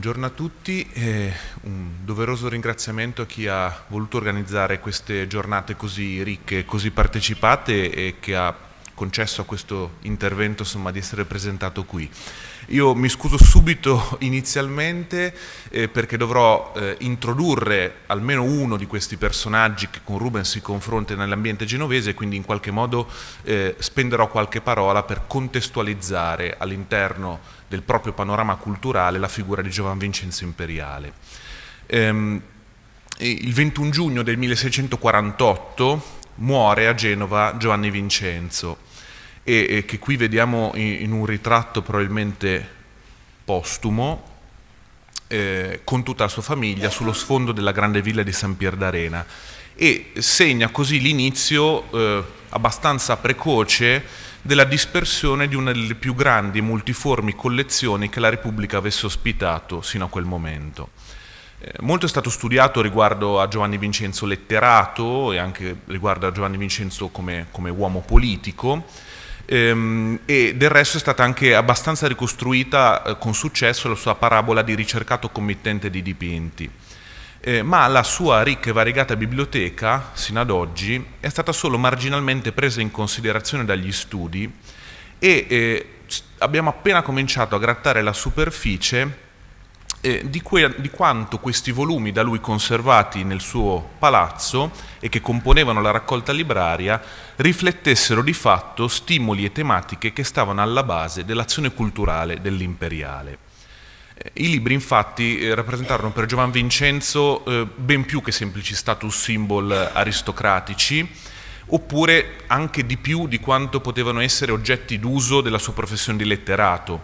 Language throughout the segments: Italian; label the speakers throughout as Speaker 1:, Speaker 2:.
Speaker 1: Buongiorno a tutti, eh, un doveroso ringraziamento a chi ha voluto organizzare queste giornate così ricche, così partecipate e che ha concesso a questo intervento insomma, di essere presentato qui. Io mi scuso subito inizialmente eh, perché dovrò eh, introdurre almeno uno di questi personaggi che con Rubens si confronta nell'ambiente genovese, quindi in qualche modo eh, spenderò qualche parola per contestualizzare all'interno del proprio panorama culturale la figura di Giovan Vincenzo Imperiale. Ehm, il 21 giugno del 1648 muore a Genova Giovanni Vincenzo, e, e che qui vediamo in, in un ritratto probabilmente postumo, eh, con tutta la sua famiglia sullo sfondo della grande villa di San Pier d'Arena e segna così l'inizio eh, abbastanza precoce della dispersione di una delle più grandi e multiformi collezioni che la Repubblica avesse ospitato sino a quel momento. Eh, molto è stato studiato riguardo a Giovanni Vincenzo letterato e anche riguardo a Giovanni Vincenzo come, come uomo politico ehm, e del resto è stata anche abbastanza ricostruita eh, con successo la sua parabola di ricercato committente di dipinti eh, ma la sua ricca e variegata biblioteca, sino ad oggi, è stata solo marginalmente presa in considerazione dagli studi e eh, abbiamo appena cominciato a grattare la superficie eh, di, di, quanto questi volumi da lui conservati nel suo palazzo e che componevano la raccolta libraria riflettessero di fatto stimoli e tematiche che stavano alla base dell'azione culturale dell'imperiale. I libri infatti eh, rappresentarono per Giovan Vincenzo eh, ben più che semplici status symbol aristocratici, oppure anche di più di quanto potevano essere oggetti d'uso della sua professione di letterato.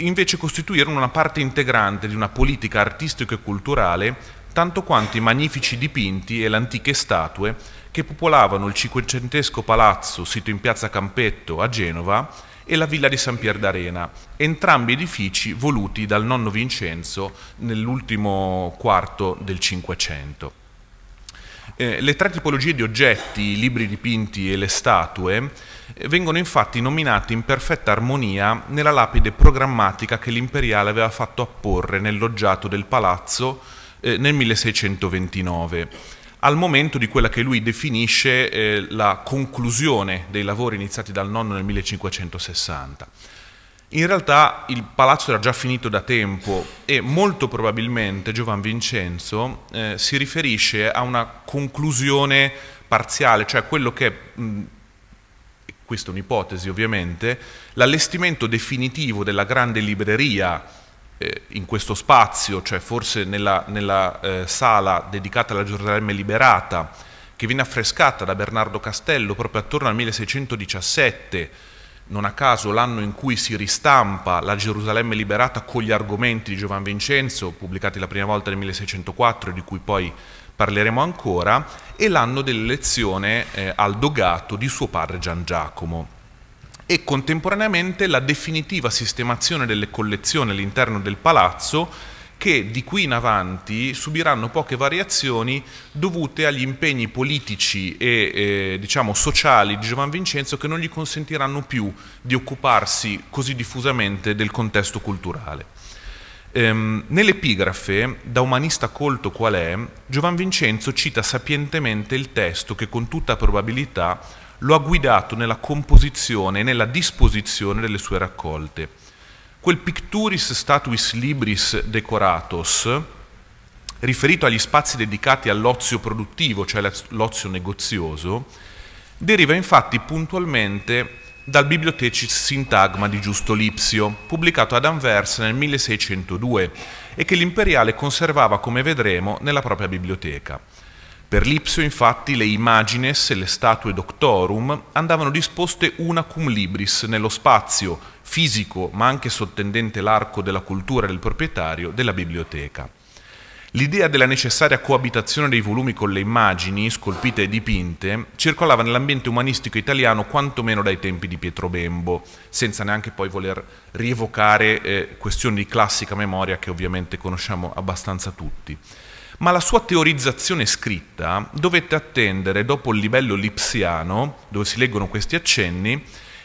Speaker 1: invece costituirono una parte integrante di una politica artistica e culturale tanto quanto i magnifici dipinti e le antiche statue che popolavano il cinquecentesco palazzo sito in piazza Campetto a Genova e la villa di San Pier d'Arena, entrambi edifici voluti dal nonno Vincenzo nell'ultimo quarto del Cinquecento. Eh, le tre tipologie di oggetti, i libri dipinti e le statue, eh, vengono infatti nominati in perfetta armonia nella lapide programmatica che l'imperiale aveva fatto apporre nel loggiato del palazzo eh, nel 1629 al momento di quella che lui definisce eh, la conclusione dei lavori iniziati dal nonno nel 1560. In realtà il palazzo era già finito da tempo e molto probabilmente Giovan Vincenzo eh, si riferisce a una conclusione parziale, cioè quello che, mh, questa è un'ipotesi ovviamente, l'allestimento definitivo della grande libreria eh, in questo spazio, cioè forse nella, nella eh, sala dedicata alla Gerusalemme liberata, che viene affrescata da Bernardo Castello proprio attorno al 1617, non a caso l'anno in cui si ristampa la Gerusalemme liberata con gli argomenti di Giovan Vincenzo, pubblicati la prima volta nel 1604 e di cui poi parleremo ancora, e l'anno dell'elezione eh, al dogato di suo padre Gian Giacomo e contemporaneamente la definitiva sistemazione delle collezioni all'interno del palazzo che di qui in avanti subiranno poche variazioni dovute agli impegni politici e eh, diciamo, sociali di Giovan Vincenzo che non gli consentiranno più di occuparsi così diffusamente del contesto culturale. Ehm, nell'epigrafe, da umanista colto qual è, Giovan Vincenzo cita sapientemente il testo che con tutta probabilità lo ha guidato nella composizione e nella disposizione delle sue raccolte. Quel picturis statuis libris decoratos, riferito agli spazi dedicati all'ozio produttivo, cioè l'ozio negozioso, deriva infatti puntualmente dal bibliotecis sintagma di Giusto Lipsio, pubblicato ad Anversa nel 1602 e che l'imperiale conservava, come vedremo, nella propria biblioteca. Per Lipsio infatti le imagines e le statue doctorum andavano disposte una cum libris nello spazio fisico ma anche sottendente l'arco della cultura del proprietario della biblioteca. L'idea della necessaria coabitazione dei volumi con le immagini, scolpite e dipinte, circolava nell'ambiente umanistico italiano quantomeno dai tempi di Pietro Bembo, senza neanche poi voler rievocare eh, questioni di classica memoria che ovviamente conosciamo abbastanza tutti ma la sua teorizzazione scritta dovette attendere, dopo il livello lipsiano, dove si leggono questi accenni,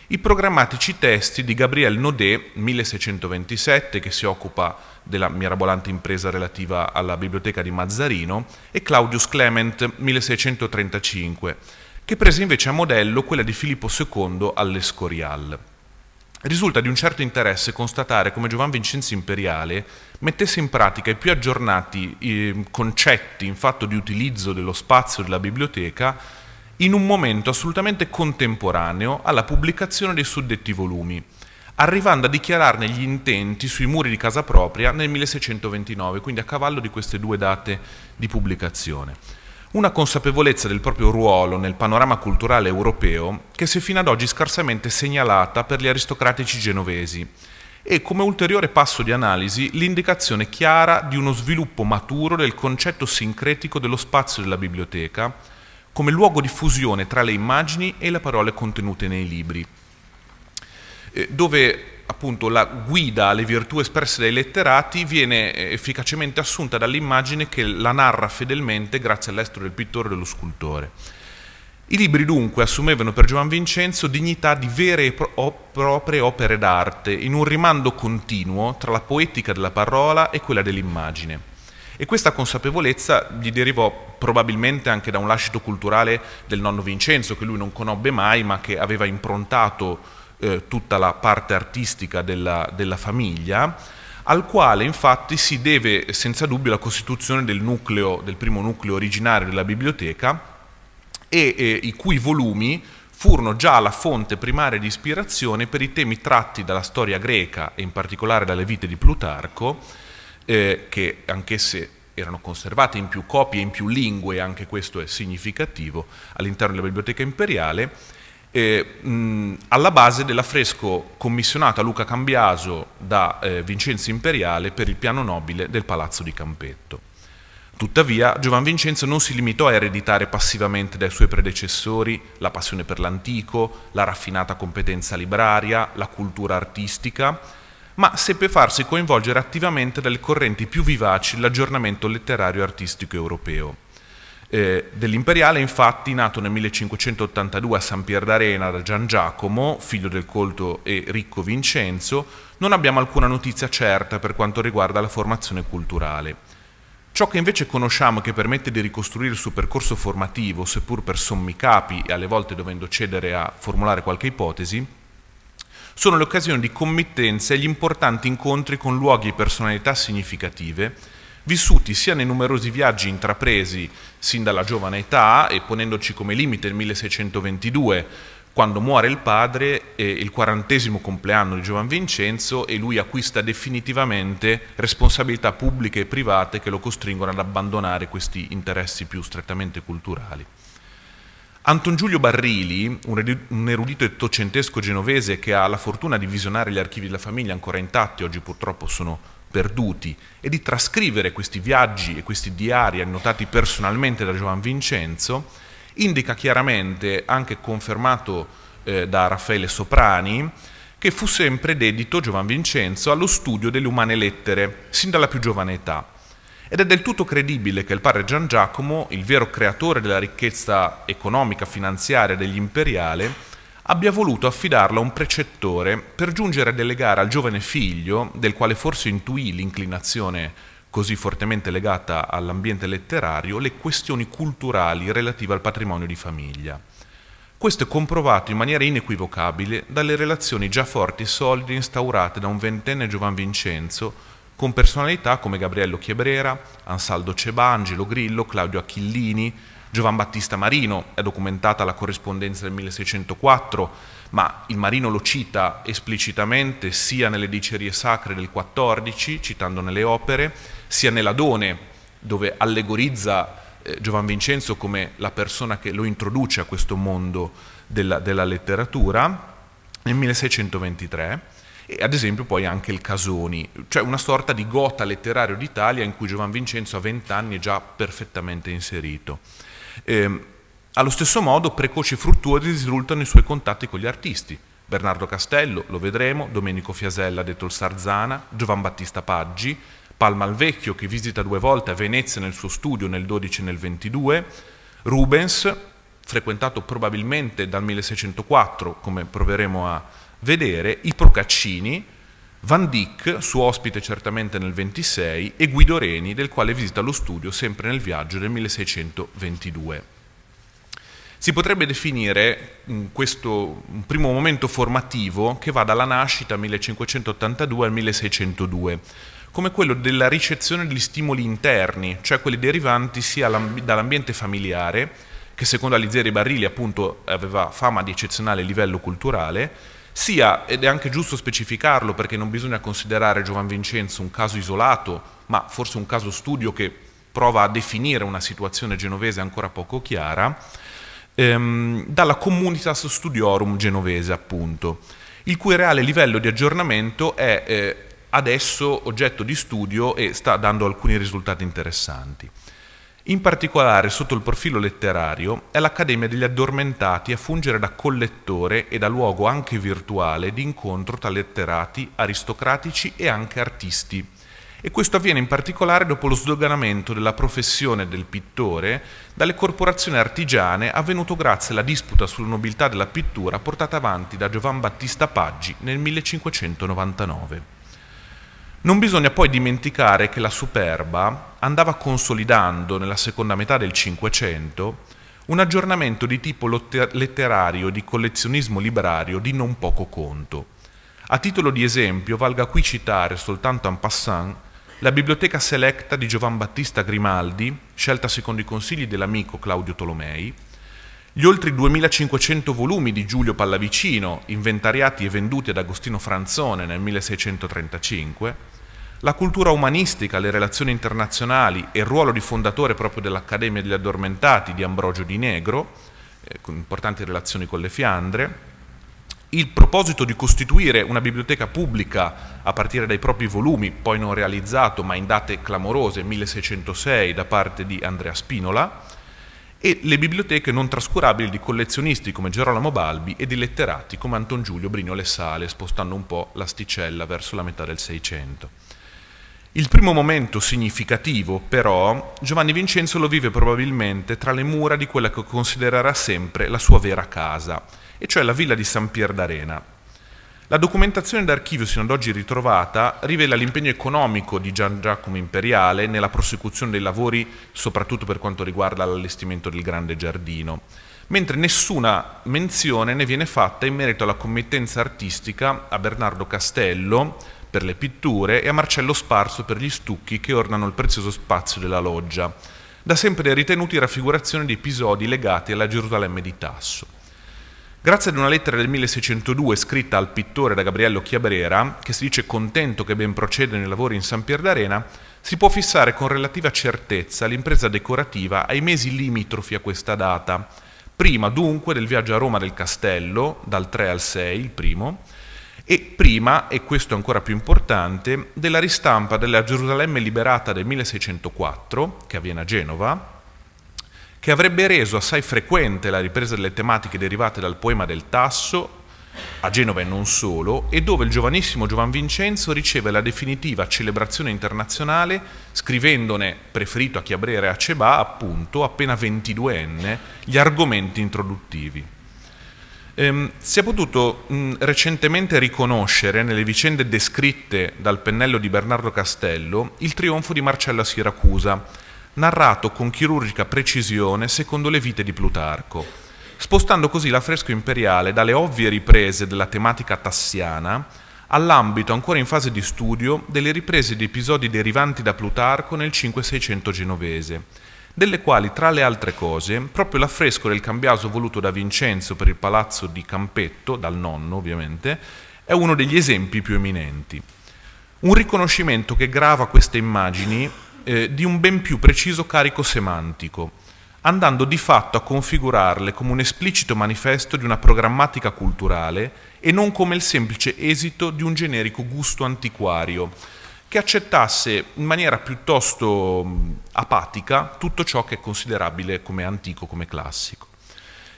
Speaker 1: i programmatici testi di Gabriel Nodet, 1627, che si occupa della mirabolante impresa relativa alla biblioteca di Mazzarino, e Claudius Clement, 1635, che prese invece a modello quella di Filippo II all'Escorial. Risulta di un certo interesse constatare come Giovan Vincenzi Imperiale mettesse in pratica i più aggiornati eh, concetti in fatto di utilizzo dello spazio della biblioteca in un momento assolutamente contemporaneo alla pubblicazione dei suddetti volumi, arrivando a dichiararne gli intenti sui muri di casa propria nel 1629, quindi a cavallo di queste due date di pubblicazione. Una consapevolezza del proprio ruolo nel panorama culturale europeo che si è fino ad oggi scarsamente segnalata per gli aristocratici genovesi, e come ulteriore passo di analisi l'indicazione chiara di uno sviluppo maturo del concetto sincretico dello spazio della biblioteca come luogo di fusione tra le immagini e le parole contenute nei libri, eh, dove appunto la guida alle virtù espresse dai letterati viene eh, efficacemente assunta dall'immagine che la narra fedelmente grazie all'estero del pittore e dello scultore. I libri dunque assumevano per Giovan Vincenzo dignità di vere e pro proprie opere d'arte, in un rimando continuo tra la poetica della parola e quella dell'immagine. E questa consapevolezza gli derivò probabilmente anche da un lascito culturale del nonno Vincenzo, che lui non conobbe mai, ma che aveva improntato eh, tutta la parte artistica della, della famiglia, al quale infatti si deve senza dubbio la costituzione del, nucleo, del primo nucleo originario della biblioteca, e eh, i cui volumi furono già la fonte primaria di ispirazione per i temi tratti dalla storia greca e in particolare dalle vite di Plutarco, eh, che anch'esse erano conservate in più copie, in più lingue, anche questo è significativo, all'interno della Biblioteca Imperiale, eh, mh, alla base dell'affresco commissionato a Luca Cambiaso da eh, Vincenzo Imperiale per il piano nobile del Palazzo di Campetto. Tuttavia, Giovan Vincenzo non si limitò a ereditare passivamente dai suoi predecessori la passione per l'antico, la raffinata competenza libraria, la cultura artistica, ma seppe farsi coinvolgere attivamente dalle correnti più vivaci l'aggiornamento letterario artistico europeo. Eh, dell'imperiale, infatti, nato nel 1582 a San Pier d'Arena da Gian Giacomo, figlio del colto e ricco Vincenzo, non abbiamo alcuna notizia certa per quanto riguarda la formazione culturale. Ciò che invece conosciamo e che permette di ricostruire il suo percorso formativo, seppur per sommi capi e alle volte dovendo cedere a formulare qualche ipotesi, sono le occasioni di committenza e gli importanti incontri con luoghi e personalità significative, vissuti sia nei numerosi viaggi intrapresi sin dalla giovane età e ponendoci come limite il 1622, quando muore il padre, è il quarantesimo compleanno di Giovan Vincenzo e lui acquista definitivamente responsabilità pubbliche e private che lo costringono ad abbandonare questi interessi più strettamente culturali. Anton Giulio Barrili, un erudito ottocentesco genovese che ha la fortuna di visionare gli archivi della famiglia ancora intatti, oggi purtroppo sono perduti, e di trascrivere questi viaggi e questi diari annotati personalmente da Giovan Vincenzo, indica chiaramente, anche confermato eh, da Raffaele Soprani, che fu sempre dedito Giovan Vincenzo allo studio delle umane lettere, sin dalla più giovane età. Ed è del tutto credibile che il padre Gian Giacomo, il vero creatore della ricchezza economica finanziaria degli imperiale, abbia voluto affidarla a un precettore per giungere a delegare al giovane figlio, del quale forse intuì l'inclinazione così fortemente legata all'ambiente letterario, le questioni culturali relative al patrimonio di famiglia. Questo è comprovato in maniera inequivocabile dalle relazioni già forti e solide instaurate da un ventenne Giovan Vincenzo con personalità come Gabriello Chiebrera, Ansaldo Cebangelo, Grillo, Claudio Achillini, Giovan Battista Marino, è documentata la corrispondenza del 1604, ma il Marino lo cita esplicitamente sia nelle dicerie sacre del 14, citando nelle opere, sia nell'Adone, dove allegorizza eh, Giovan Vincenzo come la persona che lo introduce a questo mondo della, della letteratura, nel 1623 e ad esempio poi anche il Casoni, cioè una sorta di gota letterario d'Italia in cui Giovan Vincenzo a vent'anni è già perfettamente inserito. Eh, allo stesso modo precoci e fruttuosi risultano i suoi contatti con gli artisti. Bernardo Castello, lo vedremo, Domenico Fiasella, detto il Sarzana, Giovan Battista Paggi, Palma il Vecchio che visita due volte a Venezia nel suo studio nel 12 e nel 22, Rubens, frequentato probabilmente dal 1604, come proveremo a vedere, i Procaccini, Van Dyck, suo ospite certamente nel 26, e Guido Reni, del quale visita lo studio sempre nel viaggio del 1622. Si potrebbe definire mm, questo un primo momento formativo che va dalla nascita 1582 al 1602 come quello della ricezione degli stimoli interni, cioè quelli derivanti sia dall'ambiente familiare, che secondo Alizeri Barrilli appunto aveva fama di eccezionale livello culturale, sia, ed è anche giusto specificarlo perché non bisogna considerare Giovan Vincenzo un caso isolato, ma forse un caso studio che prova a definire una situazione genovese ancora poco chiara, ehm, dalla Comunitas Studiorum genovese appunto, il cui reale livello di aggiornamento è eh, adesso oggetto di studio e sta dando alcuni risultati interessanti. In particolare, sotto il profilo letterario, è l'Accademia degli Addormentati a fungere da collettore e da luogo anche virtuale di incontro tra letterati, aristocratici e anche artisti. E questo avviene in particolare dopo lo sdoganamento della professione del pittore dalle corporazioni artigiane avvenuto grazie alla disputa sulla nobiltà della pittura portata avanti da Giovan Battista Paggi nel 1599. Non bisogna poi dimenticare che la Superba andava consolidando nella seconda metà del Cinquecento un aggiornamento di tipo letterario e di collezionismo librario di non poco conto. A titolo di esempio valga qui citare soltanto en passant la biblioteca selecta di Giovan Battista Grimaldi, scelta secondo i consigli dell'amico Claudio Tolomei, gli oltre 2500 volumi di Giulio Pallavicino, inventariati e venduti ad Agostino Franzone nel 1635, la cultura umanistica, le relazioni internazionali e il ruolo di fondatore proprio dell'Accademia degli Addormentati di Ambrogio di Negro, eh, con importanti relazioni con le Fiandre, il proposito di costituire una biblioteca pubblica a partire dai propri volumi, poi non realizzato ma in date clamorose, 1606 da parte di Andrea Spinola, e le biblioteche non trascurabili di collezionisti come Gerolamo Balbi e di letterati come Anton Giulio Brignole Sale, spostando un po' l'asticella verso la metà del Seicento. Il primo momento significativo, però, Giovanni Vincenzo lo vive probabilmente tra le mura di quella che considererà sempre la sua vera casa, e cioè la villa di San Pier d'Arena, la documentazione d'archivio sino ad oggi ritrovata rivela l'impegno economico di Gian Giacomo Imperiale nella prosecuzione dei lavori, soprattutto per quanto riguarda l'allestimento del grande giardino, mentre nessuna menzione ne viene fatta in merito alla committenza artistica a Bernardo Castello per le pitture e a Marcello Sparso per gli stucchi che ornano il prezioso spazio della loggia, da sempre ritenuti raffigurazioni di episodi legati alla Gerusalemme di Tasso. Grazie ad una lettera del 1602 scritta al pittore da Gabriello Chiabrera, che si dice contento che ben procede nei lavori in San Pier d'Arena, si può fissare con relativa certezza l'impresa decorativa ai mesi limitrofi a questa data, prima dunque del viaggio a Roma del Castello, dal 3 al 6, il primo, e prima, e questo è ancora più importante, della ristampa della Gerusalemme liberata del 1604, che avviene a Genova, che avrebbe reso assai frequente la ripresa delle tematiche derivate dal poema del Tasso, a Genova e non solo, e dove il giovanissimo Giovan Vincenzo riceve la definitiva celebrazione internazionale, scrivendone, preferito a Chiabrera e a Cebà, appunto, appena 22enne, gli argomenti introduttivi. Ehm, si è potuto mh, recentemente riconoscere nelle vicende descritte dal pennello di Bernardo Castello il trionfo di Marcello a Siracusa, narrato con chirurgica precisione secondo le vite di Plutarco, spostando così l'affresco imperiale dalle ovvie riprese della tematica tassiana all'ambito ancora in fase di studio delle riprese di episodi derivanti da Plutarco nel 5-600 genovese, delle quali, tra le altre cose, proprio l'affresco del cambiaso voluto da Vincenzo per il palazzo di Campetto, dal nonno ovviamente, è uno degli esempi più eminenti. Un riconoscimento che grava queste immagini eh, di un ben più preciso carico semantico, andando di fatto a configurarle come un esplicito manifesto di una programmatica culturale e non come il semplice esito di un generico gusto antiquario, che accettasse in maniera piuttosto mm, apatica tutto ciò che è considerabile come antico, come classico.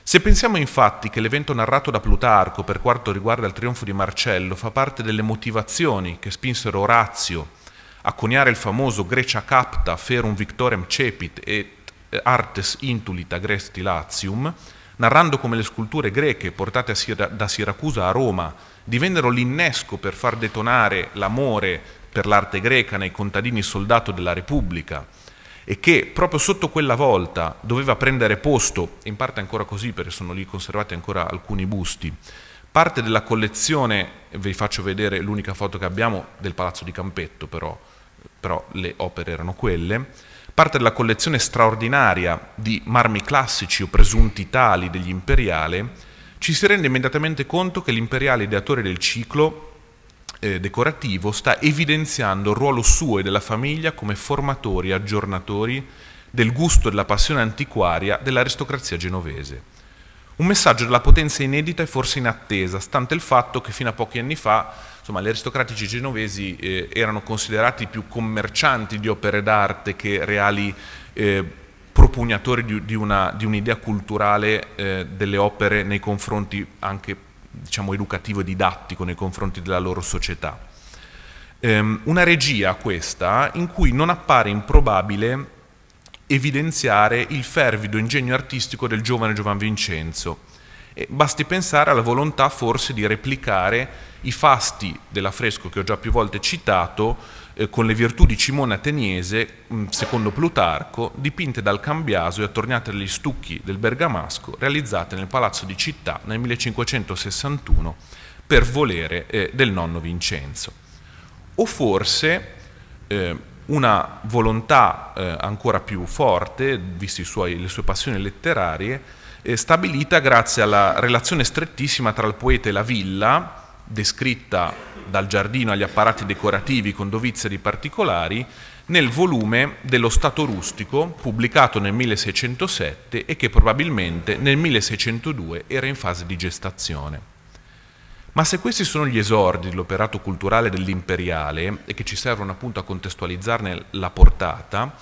Speaker 1: Se pensiamo infatti che l'evento narrato da Plutarco per quanto riguarda il trionfo di Marcello fa parte delle motivazioni che spinsero Orazio a coniare il famoso Grecia capta ferum victorem cepit et artes intulit agresti latium, narrando come le sculture greche portate Sira da Siracusa a Roma divennero l'innesco per far detonare l'amore per l'arte greca nei contadini soldato della Repubblica e che proprio sotto quella volta doveva prendere posto, in parte ancora così perché sono lì conservati ancora alcuni busti, parte della collezione, vi faccio vedere l'unica foto che abbiamo del Palazzo di Campetto, però, però le opere erano quelle, parte della collezione straordinaria di marmi classici o presunti tali degli imperiale, ci si rende immediatamente conto che l'imperiale ideatore del ciclo eh, decorativo sta evidenziando il ruolo suo e della famiglia come formatori aggiornatori del gusto e della passione antiquaria dell'aristocrazia genovese. Un messaggio della potenza inedita e forse inattesa, stante il fatto che fino a pochi anni fa insomma, gli aristocratici genovesi eh, erano considerati più commercianti di opere d'arte che reali eh, propugnatori di, di un'idea culturale eh, delle opere nei confronti anche diciamo, educativo e didattico, nei confronti della loro società. Ehm, una regia questa in cui non appare improbabile evidenziare il fervido ingegno artistico del giovane Giovan Vincenzo. E basti pensare alla volontà forse di replicare i fasti dell'affresco che ho già più volte citato eh, con le virtù di Cimone ateniese, mm, secondo Plutarco, dipinte dal Cambiaso e attorniate dagli stucchi del Bergamasco, realizzate nel Palazzo di Città nel 1561 per volere eh, del nonno Vincenzo. O forse eh, una volontà eh, ancora più forte, visti suoi, le sue passioni letterarie, eh, stabilita grazie alla relazione strettissima tra il poeta e la villa, descritta dal giardino agli apparati decorativi con dovizie di particolari, nel volume dello Stato rustico pubblicato nel 1607 e che probabilmente nel 1602 era in fase di gestazione. Ma se questi sono gli esordi dell'operato culturale dell'imperiale e che ci servono appunto a contestualizzarne la portata,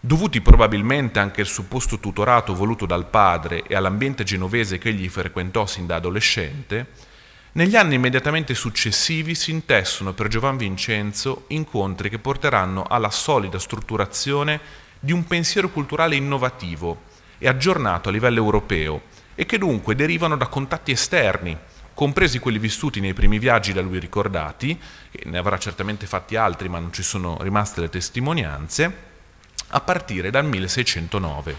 Speaker 1: dovuti probabilmente anche al supposto tutorato voluto dal padre e all'ambiente genovese che egli frequentò sin da adolescente, negli anni immediatamente successivi si intessono per Giovan Vincenzo incontri che porteranno alla solida strutturazione di un pensiero culturale innovativo e aggiornato a livello europeo e che dunque derivano da contatti esterni, compresi quelli vissuti nei primi viaggi da lui ricordati, ne avrà certamente fatti altri ma non ci sono rimaste le testimonianze, a partire dal 1609.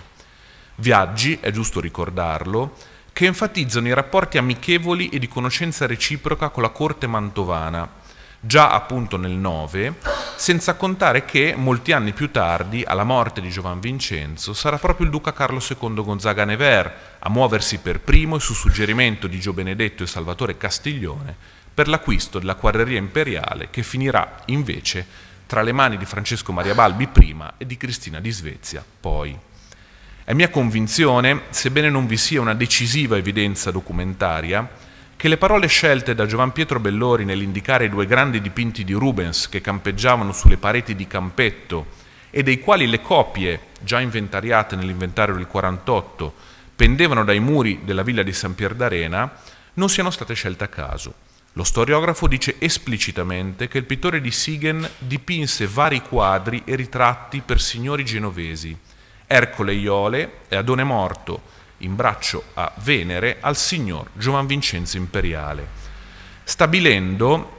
Speaker 1: Viaggi, è giusto ricordarlo, che enfatizzano i rapporti amichevoli e di conoscenza reciproca con la corte mantovana, già appunto nel 9, senza contare che molti anni più tardi, alla morte di Giovan Vincenzo, sarà proprio il duca Carlo II Gonzaga Never a muoversi per primo e su suggerimento di Gio Benedetto e Salvatore Castiglione per l'acquisto della quarreria imperiale che finirà invece tra le mani di Francesco Maria Balbi prima e di Cristina di Svezia poi. È mia convinzione, sebbene non vi sia una decisiva evidenza documentaria, che le parole scelte da Giovan Pietro Bellori nell'indicare i due grandi dipinti di Rubens che campeggiavano sulle pareti di Campetto e dei quali le copie, già inventariate nell'inventario del 48, pendevano dai muri della villa di San Pier d'Arena, non siano state scelte a caso. Lo storiografo dice esplicitamente che il pittore di Siegen dipinse vari quadri e ritratti per signori genovesi, Ercole Iole e Adone Morto, in braccio a Venere al signor Giovan Vincenzo Imperiale, stabilendo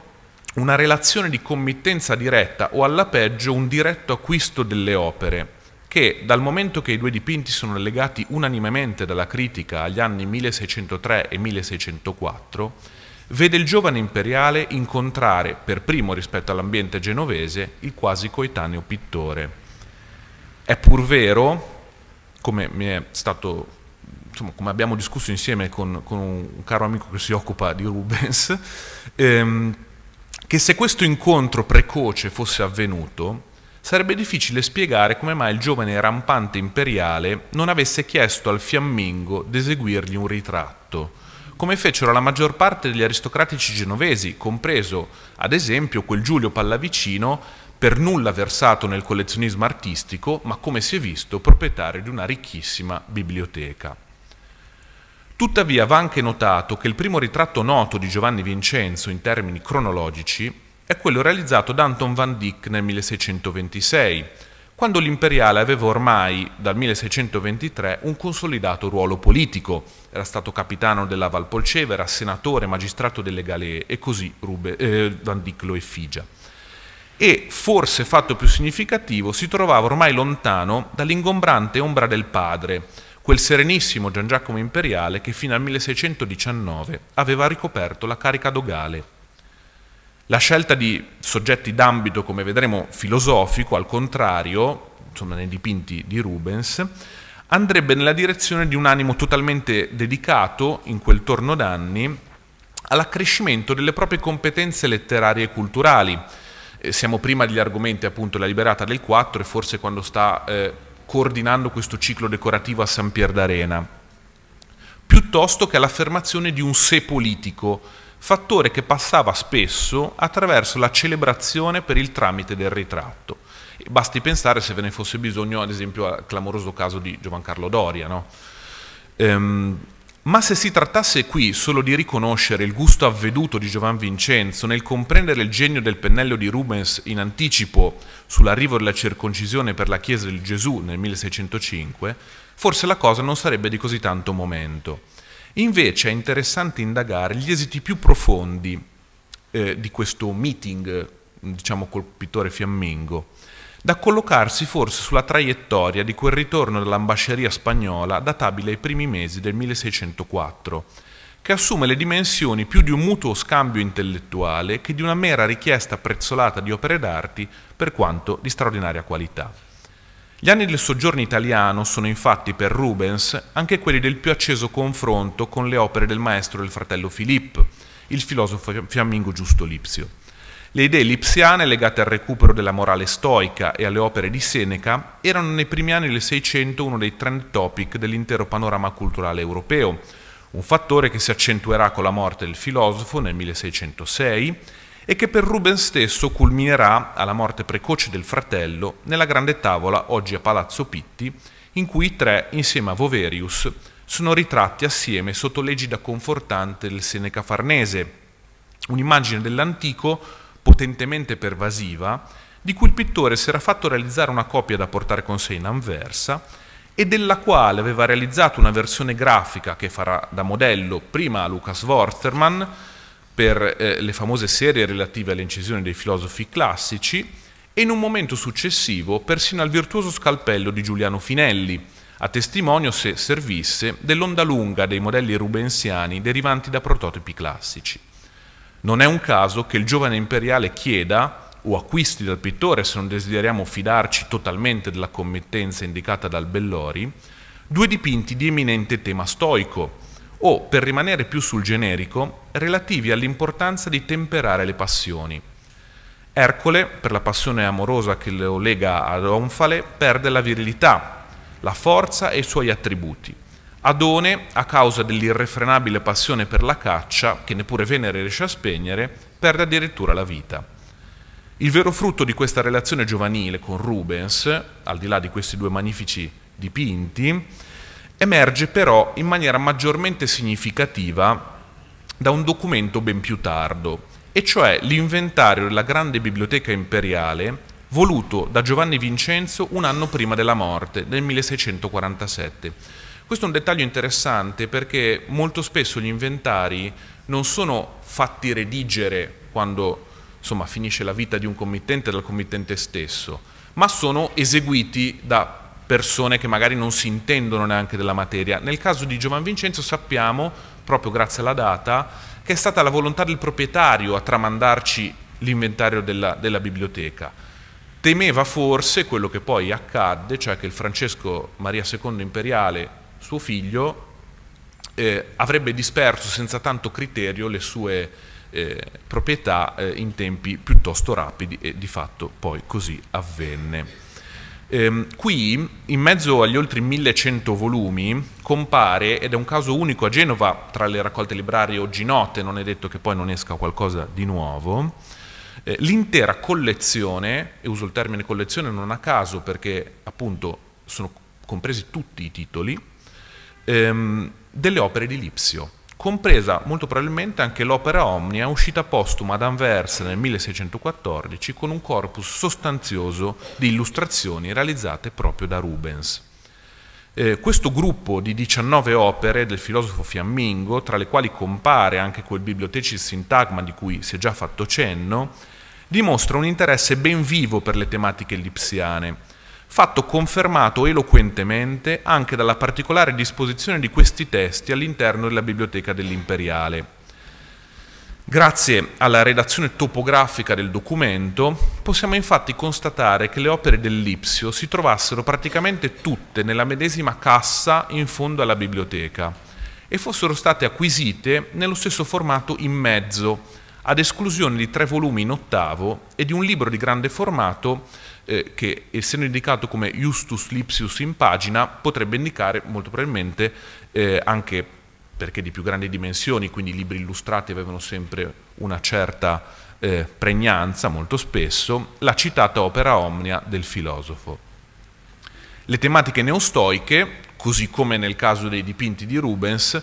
Speaker 1: una relazione di committenza diretta o alla peggio un diretto acquisto delle opere, che dal momento che i due dipinti sono legati unanimemente dalla critica agli anni 1603 e 1604, vede il giovane imperiale incontrare, per primo rispetto all'ambiente genovese, il quasi coetaneo pittore. È pur vero, come mi è stato insomma, come abbiamo discusso insieme con, con, un caro amico che si occupa di Rubens, ehm, che se questo incontro precoce fosse avvenuto, sarebbe difficile spiegare come mai il giovane rampante imperiale non avesse chiesto al fiammingo di eseguirgli un ritratto, come fecero la maggior parte degli aristocratici genovesi, compreso ad esempio quel Giulio Pallavicino, per nulla versato nel collezionismo artistico, ma come si è visto proprietario di una ricchissima biblioteca. Tuttavia va anche notato che il primo ritratto noto di Giovanni Vincenzo in termini cronologici è quello realizzato da Anton van Dyck nel 1626, quando l'imperiale aveva ormai dal 1623 un consolidato ruolo politico, era stato capitano della Valpolceva, era senatore, magistrato delle Galee e così Rube, eh, van Dyck lo effigia. E forse fatto più significativo si trovava ormai lontano dall'ingombrante ombra del padre, quel serenissimo Gian Giacomo Imperiale che fino al 1619 aveva ricoperto la carica dogale. La scelta di soggetti d'ambito, come vedremo, filosofico, al contrario, insomma nei dipinti di Rubens, andrebbe nella direzione di un animo totalmente dedicato, in quel torno d'anni, all'accrescimento delle proprie competenze letterarie e culturali. Eh, siamo prima degli argomenti, appunto, la liberata del 4 e forse quando sta... Eh, coordinando questo ciclo decorativo a San Pier d'Arena, piuttosto che all'affermazione di un sé politico, fattore che passava spesso attraverso la celebrazione per il tramite del ritratto. E basti pensare, se ve ne fosse bisogno, ad esempio al clamoroso caso di Giovancarlo Doria. No? Ehm, ma se si trattasse qui solo di riconoscere il gusto avveduto di Giovan Vincenzo nel comprendere il genio del pennello di Rubens in anticipo sull'arrivo della circoncisione per la Chiesa del Gesù nel 1605, forse la cosa non sarebbe di così tanto momento. Invece è interessante indagare gli esiti più profondi eh, di questo meeting, diciamo col pittore fiammingo da collocarsi forse sulla traiettoria di quel ritorno dall'ambasceria spagnola databile ai primi mesi del 1604, che assume le dimensioni più di un mutuo scambio intellettuale che di una mera richiesta prezzolata di opere d'arti per quanto di straordinaria qualità. Gli anni del soggiorno italiano sono infatti per Rubens anche quelli del più acceso confronto con le opere del maestro del fratello Filippo, il filosofo fiammingo Giusto Lipsio. Le idee lipsiane legate al recupero della morale stoica e alle opere di Seneca erano nei primi anni del Seicento uno dei trend topic dell'intero panorama culturale europeo, un fattore che si accentuerà con la morte del filosofo nel 1606 e che per Rubens stesso culminerà alla morte precoce del fratello nella grande tavola oggi a Palazzo Pitti, in cui i tre, insieme a Voverius, sono ritratti assieme sotto l'egida confortante del Seneca Farnese, un'immagine dell'antico potentemente pervasiva, di cui il pittore si era fatto realizzare una copia da portare con sé in anversa e della quale aveva realizzato una versione grafica che farà da modello prima a Lucas Worstermann per eh, le famose serie relative alle incisioni dei filosofi classici e in un momento successivo persino al virtuoso scalpello di Giuliano Finelli, a testimonio se servisse dell'onda lunga dei modelli rubensiani derivanti da prototipi classici. Non è un caso che il giovane imperiale chieda o acquisti dal pittore, se non desideriamo fidarci totalmente della committenza indicata dal Bellori, due dipinti di eminente tema stoico, o, per rimanere più sul generico, relativi all'importanza di temperare le passioni. Ercole, per la passione amorosa che lo lega ad Onfale, perde la virilità, la forza e i suoi attributi. Adone, a causa dell'irrefrenabile passione per la caccia, che neppure Venere riesce a spegnere, perde addirittura la vita. Il vero frutto di questa relazione giovanile con Rubens, al di là di questi due magnifici dipinti, emerge però in maniera maggiormente significativa da un documento ben più tardo, e cioè l'inventario della grande biblioteca imperiale voluto da Giovanni Vincenzo un anno prima della morte, nel 1647 questo è un dettaglio interessante perché molto spesso gli inventari non sono fatti redigere quando insomma, finisce la vita di un committente dal committente stesso, ma sono eseguiti da persone che magari non si intendono neanche della materia. Nel caso di Giovan Vincenzo sappiamo, proprio grazie alla data, che è stata la volontà del proprietario a tramandarci l'inventario della, della biblioteca. Temeva forse quello che poi accadde, cioè che il Francesco Maria II imperiale suo figlio eh, avrebbe disperso senza tanto criterio le sue eh, proprietà eh, in tempi piuttosto rapidi e di fatto poi così avvenne. Ehm, qui, in mezzo agli oltre 1100 volumi, compare, ed è un caso unico a Genova tra le raccolte librarie oggi note, non è detto che poi non esca qualcosa di nuovo, eh, l'intera collezione, e uso il termine collezione non a caso perché appunto sono compresi tutti i titoli, ehm, delle opere di Lipsio, compresa molto probabilmente anche l'opera Omnia uscita postuma ad Anversa nel 1614 con un corpus sostanzioso di illustrazioni realizzate proprio da Rubens. Eh, questo gruppo di 19 opere del filosofo fiammingo, tra le quali compare anche quel bibliotecis sintagma di cui si è già fatto cenno, dimostra un interesse ben vivo per le tematiche lipsiane, fatto confermato eloquentemente anche dalla particolare disposizione di questi testi all'interno della Biblioteca dell'Imperiale. Grazie alla redazione topografica del documento possiamo infatti constatare che le opere dell'Ipsio si trovassero praticamente tutte nella medesima cassa in fondo alla biblioteca e fossero state acquisite nello stesso formato in mezzo, ad esclusione di tre volumi in ottavo e di un libro di grande formato eh, che, essendo indicato come Justus Lipsius in pagina, potrebbe indicare molto probabilmente eh, anche perché di più grandi dimensioni, quindi i libri illustrati avevano sempre una certa eh, pregnanza, molto spesso, la citata opera omnia del filosofo. Le tematiche neostoiche, così come nel caso dei dipinti di Rubens,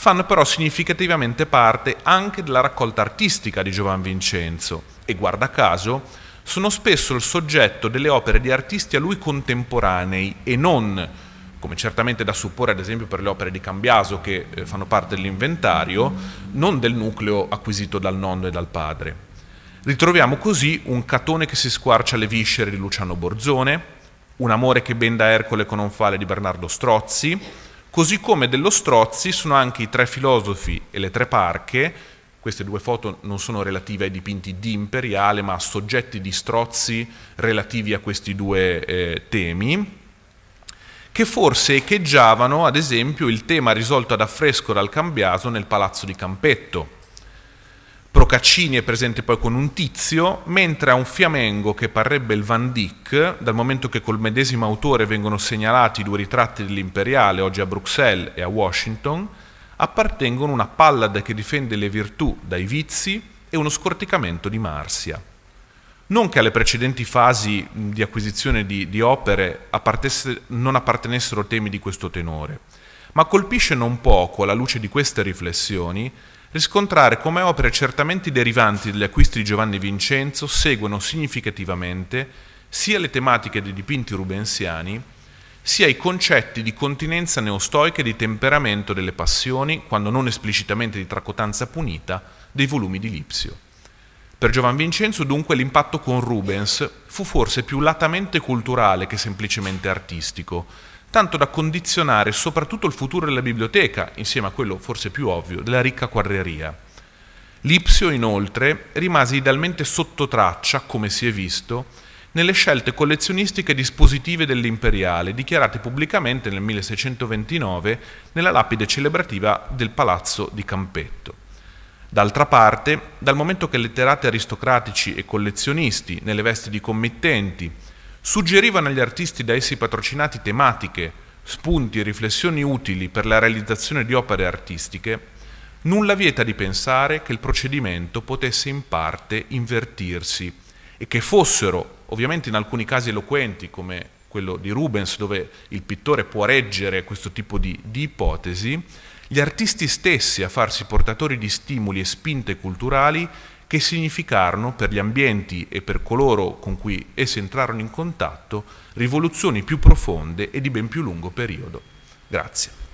Speaker 1: fanno però significativamente parte anche della raccolta artistica di Giovan Vincenzo e guarda caso sono spesso il soggetto delle opere di artisti a lui contemporanei e non, come certamente da supporre ad esempio per le opere di Cambiaso che eh, fanno parte dell'inventario, non del nucleo acquisito dal nonno e dal padre. Ritroviamo così un catone che si squarcia le viscere di Luciano Borzone, un amore che benda Ercole con un fale di Bernardo Strozzi, Così come dello Strozzi sono anche i tre filosofi e le tre parche, queste due foto non sono relative ai dipinti di Imperiale, ma a soggetti di Strozzi relativi a questi due eh, temi, che forse echeggiavano, ad esempio, il tema risolto ad affresco dal Cambiaso nel Palazzo di Campetto, Procaccini è presente poi con un tizio, mentre a un fiamengo che parrebbe il Van Dyck, dal momento che col medesimo autore vengono segnalati due ritratti dell'imperiale oggi a Bruxelles e a Washington, appartengono una pallada che difende le virtù dai vizi e uno scorticamento di Marsia. Non che alle precedenti fasi di acquisizione di, di opere non appartenessero temi di questo tenore, ma colpisce non poco, alla luce di queste riflessioni, riscontrare come opere certamente derivanti dagli acquisti di Giovanni Vincenzo seguono significativamente sia le tematiche dei dipinti rubensiani, sia i concetti di continenza neostoica e di temperamento delle passioni, quando non esplicitamente di tracotanza punita, dei volumi di Lipsio. Per Giovan Vincenzo dunque l'impatto con Rubens fu forse più latamente culturale che semplicemente artistico, tanto da condizionare soprattutto il futuro della biblioteca, insieme a quello forse più ovvio, della ricca quarreria. Lipsio inoltre rimase idealmente sotto traccia, come si è visto, nelle scelte collezionistiche dispositive dell'imperiale, dichiarate pubblicamente nel 1629 nella lapide celebrativa del palazzo di Campetto. D'altra parte, dal momento che letterati aristocratici e collezionisti, nelle vesti di committenti, suggerivano agli artisti da essi patrocinati tematiche, spunti e riflessioni utili per la realizzazione di opere artistiche, nulla vieta di pensare che il procedimento potesse in parte invertirsi e che fossero, ovviamente in alcuni casi eloquenti come quello di Rubens, dove il pittore può reggere questo tipo di, di, ipotesi, gli artisti stessi a farsi portatori di stimoli e spinte culturali che significarono per gli ambienti e per coloro con cui esse entrarono in contatto rivoluzioni più profonde e di ben più lungo periodo. Grazie.